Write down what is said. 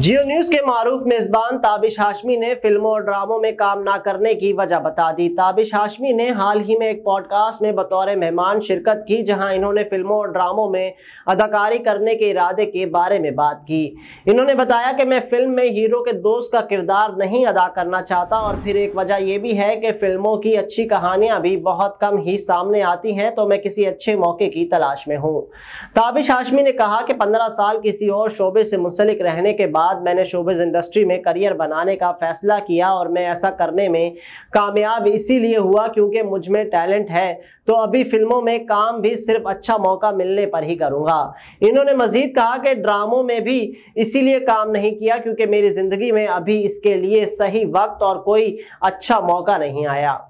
जियो news के मारूफ मेजबान ताबिश हाशमी ने फिल्मों और ड्रामों में काम ना करने की वजह बता दी ताबिश हाशमी ने हाल ही में एक पॉडकास्ट में बतौर मेहमान शिरकत की जहां इन्होंने फिल्मों और ड्रामों में अदाकारी करने के इरादे के बारे में बात की इन्होंने बताया कि मैं फिल्म में हीरो के दोस्त का किरदार नहीं अदा करना चाहता और फिर एक वजह यह भी है कि फिल्मों की अच्छी कहानियां भी बहुत कम ही सामने आती हैं तो मैं किसी अच्छे मौके की तलाश में हूँ ताबिश हाशमी ने कहा कि पंद्रह साल किसी और शोबे से मुंसलिक रहने के बाद बाद मैंने शोबिज़ इंडस्ट्री में करियर बनाने का फ़ैसला किया और मैं ऐसा करने में कामयाब इसीलिए हुआ क्योंकि मुझ में टैलेंट है तो अभी फिल्मों में काम भी सिर्फ अच्छा मौका मिलने पर ही करूँगा इन्होंने मज़ीद कहा कि ड्रामों में भी इसीलिए काम नहीं किया क्योंकि मेरी ज़िंदगी में अभी इसके लिए सही वक्त और कोई अच्छा मौका नहीं आया